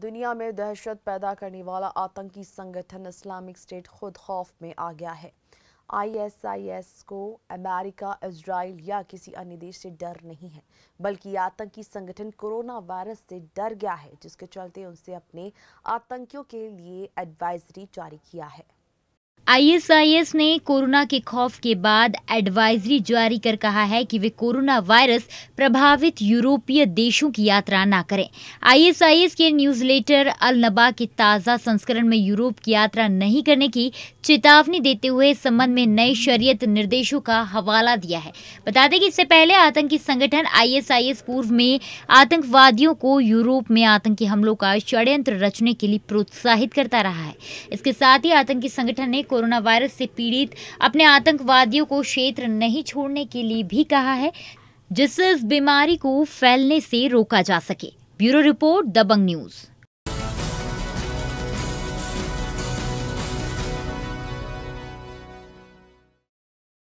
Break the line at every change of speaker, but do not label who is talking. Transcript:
दुनिया में दहशत पैदा करने वाला आतंकी संगठन इस्लामिक स्टेट खुद खौफ में आ गया है आईएसआईएस को अमेरिका इसराइल या किसी अन्य देश से डर नहीं है बल्कि आतंकी संगठन कोरोना वायरस से डर गया है जिसके चलते उनसे अपने आतंकियों के लिए एडवाइजरी जारी किया है
आईएसआईएस ने कोरोना के खौफ के बाद एडवाइजरी जारी कर कहा है कि वे कोरोना वायरस प्रभावित यूरोपीय देशों की यात्रा ना करें आईएसआईएस के न्यूज लेटर अल नबा के ताज़ा संस्करण में यूरोप की यात्रा नहीं करने की चेतावनी देते हुए इस संबंध में नए शरीयत निर्देशों का हवाला दिया है बता दें कि इससे पहले आतंकी संगठन आई पूर्व में आतंकवादियों को यूरोप में आतंकी हमलों का षड्यंत्र रचने के लिए प्रोत्साहित करता रहा है इसके साथ ही आतंकी संगठन ने कोरोना वायरस से पीड़ित अपने आतंकवादियों को क्षेत्र नहीं छोड़ने के लिए भी कहा है जिससे इस बीमारी को फैलने से रोका जा सके ब्यूरो रिपोर्ट दबंग न्यूज़